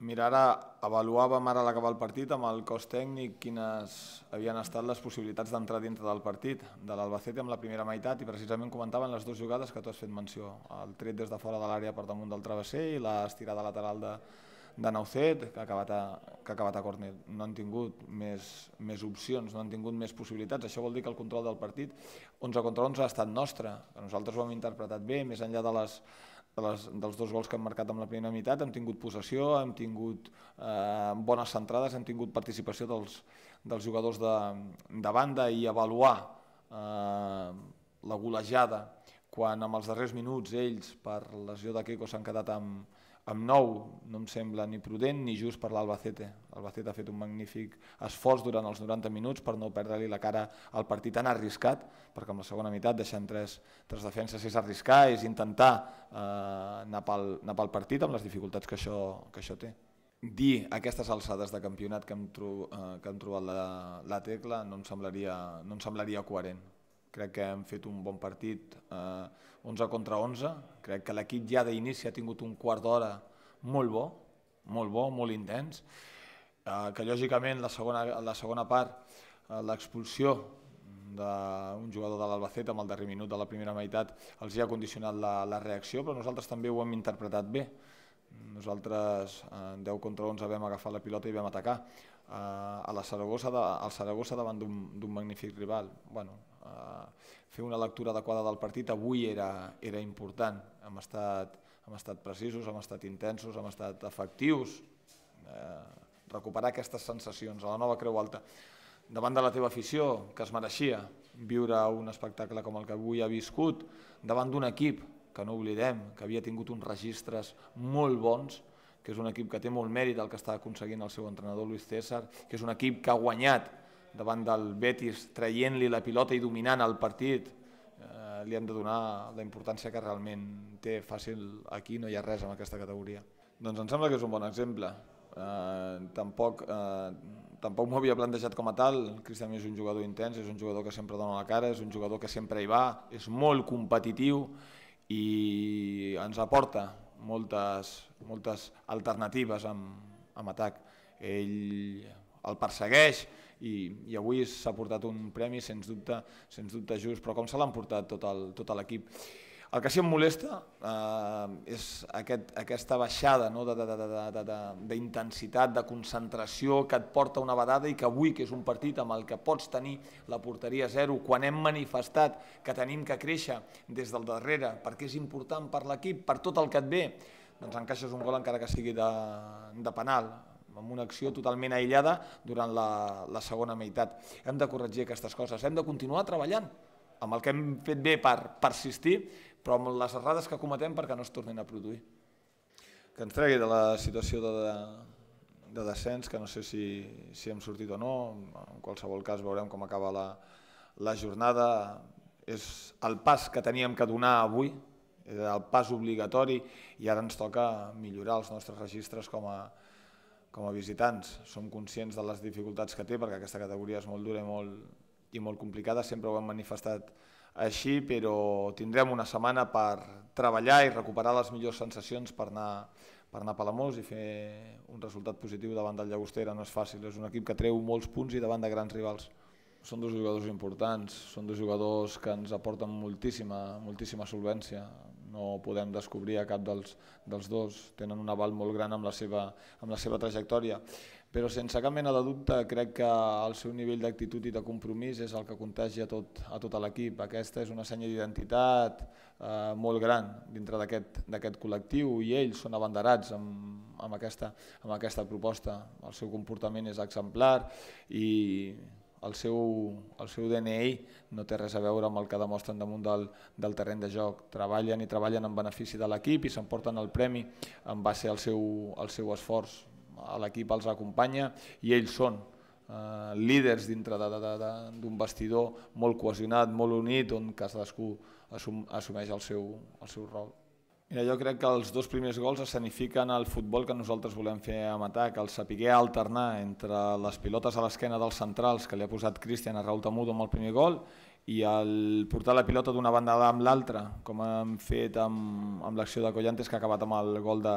Mira, ara avaluàvem ara l'acabar el partit amb el cos tècnic quines havien estat les possibilitats d'entrar dintre del partit de l'Albacete amb la primera meitat i precisament comentaven les dues jugades que tu has fet menció, el tret des de fora de l'àrea per damunt del travesser i l'estirada lateral de, de Naucet que ha acabat a, que ha acabat a Cornet. No han tingut més, més opcions, no han tingut més possibilitats, això vol dir que el control del partit 11 contra 11 ha estat nostre, que nosaltres ho hem interpretat bé, més enllà de les de les, dels dos gols que han marcat amb la primera meitat, hem tingut possessió, hem tingut eh, bones centrades, hem tingut participació dels, dels jugadors de, de banda i avaluar eh, la golejada quan amb els darrers minuts ells per lesió de Keiko s'han quedat amb, amb nou no em sembla ni prudent ni just per l'Albacete. L'Albacete ha fet un magnífic esforç durant els 90 minuts per no perdre-li la cara al partit tan arriscat, perquè amb la segona meitat deixant tres, tres defenses és arriscar, és intentar eh, anar, pel, anar pel partit amb les dificultats que això, que això té. Dir aquestes alçades de campionat que hem, tro eh, que hem trobat la, la tecla no em, semblaria, no em semblaria coherent crec que hem fet un bon partit, eh, 11 contra 11, crec que l'equip ja d'inici ha tingut un quart d'hora molt bo, molt bo, molt intens, eh, que lògicament la segona, la segona part, eh, l'expulsió d'un jugador de l'Albacete amb el darrer minut de la primera meitat els hi ha condicionat la, la reacció, però nosaltres també ho hem interpretat bé. Nosaltres en eh, 10 contra 11 vam agafar la pilota i vam atacar. Eh, a la Saragossa, de, al Saragossa davant d'un magnífic rival. Bueno, Eh, fer una lectura adequada del partit avui era, era important. Hem estat, hem estat precisos, hem estat intensos, hem estat efectius. Eh, recuperar aquestes sensacions a la nova Creu Alta davant de la teva afició, que es mereixia viure un espectacle com el que avui ha viscut, davant d'un equip que no oblidem, que havia tingut uns registres molt bons, que és un equip que té molt mèrit el que està aconseguint el seu entrenador Luis César, que és un equip que ha guanyat davant del Betis, traient-li la pilota i dominant el partit, eh, li hem de donar la importància que realment té fàcil aquí, no hi ha res en aquesta categoria. Doncs em sembla que és un bon exemple. Eh, tampoc eh, tampoc m'ho havia plantejat com a tal. Cristian és un jugador intens, és un jugador que sempre dona la cara, és un jugador que sempre hi va, és molt competitiu i ens aporta moltes, moltes alternatives amb, amb atac. Ell el persegueix i, i avui s'ha portat un premi, sens dubte, sens dubte just, però com se l'han portat tot l'equip. El, el que sí que em molesta eh, és aquest, aquesta baixada no, d'intensitat, de, de, de, de de, concentració que et porta una vedada i que avui, que és un partit amb el que pots tenir la porteria zero, quan hem manifestat que tenim que créixer des del darrere, perquè és important per l'equip, per tot el que et ve, doncs encaixes un gol encara que sigui de, de penal amb una acció totalment aïllada durant la, la segona meitat. Hem de corregir aquestes coses, hem de continuar treballant amb el que hem fet bé per persistir, però amb les errades que cometem perquè no es tornin a produir. Que ens tregui de la situació de, de, de descens, que no sé si, si hem sortit o no, en qualsevol cas veurem com acaba la, la jornada. És el pas que teníem que donar avui, era el pas obligatori i ara ens toca millorar els nostres registres com a, com a visitants som conscients de les dificultats que té perquè aquesta categoria és molt dura i molt, i molt complicada, sempre ho hem manifestat així, però tindrem una setmana per treballar i recuperar les millors sensacions per anar, per anar a Palamós i fer un resultat positiu davant del Llagostera. No és fàcil, és un equip que treu molts punts i davant de grans rivals. Són dos jugadors importants, són dos jugadors que ens aporten moltíssima, moltíssima solvència no podem descobrir a cap dels, dels dos. Tenen un aval molt gran amb la seva, amb la seva trajectòria. Però sense cap mena de dubte crec que el seu nivell d'actitud i de compromís és el que contagi a tot, a tot l'equip. Aquesta és una senya d'identitat eh, molt gran dintre d'aquest col·lectiu i ells són abanderats amb, amb, aquesta, amb aquesta proposta. El seu comportament és exemplar i el seu, el seu DNI no té res a veure amb el que demostren damunt del, del terreny de joc. Treballen i treballen en benefici de l'equip i s'emporten el premi en base al seu, al seu esforç. L'equip els acompanya i ells són eh, líders dintre d'un vestidor molt cohesionat, molt unit, on cadascú assum, assumeix el seu, el seu rol. Mira, jo crec que els dos primers gols escenifiquen el futbol que nosaltres volem fer amb atac, el saber alternar entre les pilotes a l'esquena dels centrals que li ha posat Cristian a Raúl Tamudo amb el primer gol i el portar la pilota d'una banda amb l'altra, com hem fet amb, amb l'acció de Collantes que ha acabat amb el gol de,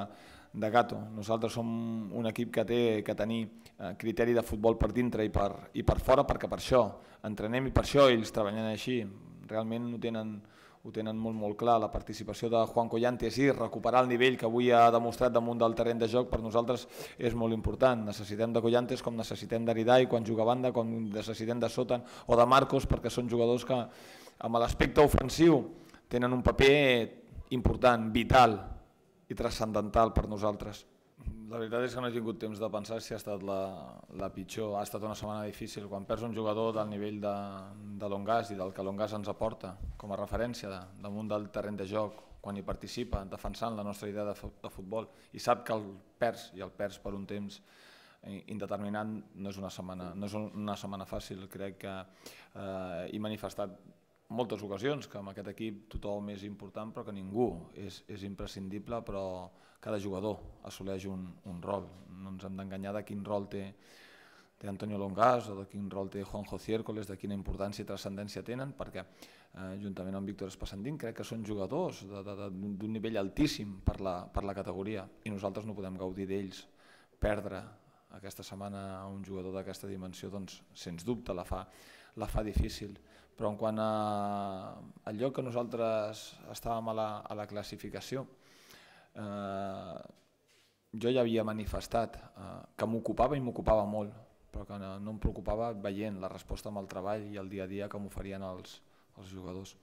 de Gato. Nosaltres som un equip que té que tenir eh, criteri de futbol per dintre i per, i per fora perquè per això entrenem i per això ells treballen així. Realment no tenen ho tenen molt molt clar. La participació de Juan Collanti i sí, recuperar el nivell que avui ha demostrat damunt del terreny de joc per nosaltres és molt important. Necessitem de Collantes com necessitem d'Aridai quan juga a banda, com necessitem de Sotan o de Marcos perquè són jugadors que amb l'aspecte ofensiu tenen un paper important, vital i transcendental per nosaltres la veritat és que no he tingut temps de pensar si ha estat la, la pitjor. Ha estat una setmana difícil. Quan perds un jugador del nivell de, de Longas i del que Longas ens aporta com a referència de, damunt del terreny de joc, quan hi participa, defensant la nostra idea de, de futbol i sap que el perds, i el perds per un temps indeterminat, no és una setmana, no és una setmana fàcil. Crec que eh, he manifestat moltes ocasions que amb aquest equip tothom és important però que ningú és, és imprescindible però cada jugador assoleix un, un rol. No ens hem d'enganyar de quin rol té, té Antonio Longas o de quin rol té Juanjo Ciércoles, de quina importància i transcendència tenen perquè eh, juntament amb Víctor Espasandín crec que són jugadors d'un nivell altíssim per la, per la categoria i nosaltres no podem gaudir d'ells. Perdre aquesta setmana un jugador d'aquesta dimensió doncs sens dubte la fa la fa difícil. Però en quant a, al lloc que nosaltres estàvem a la, a la classificació, eh, jo ja havia manifestat eh, que m'ocupava i m'ocupava molt, però que no, no em preocupava veient la resposta amb el treball i el dia a dia que m'oferien els, els jugadors.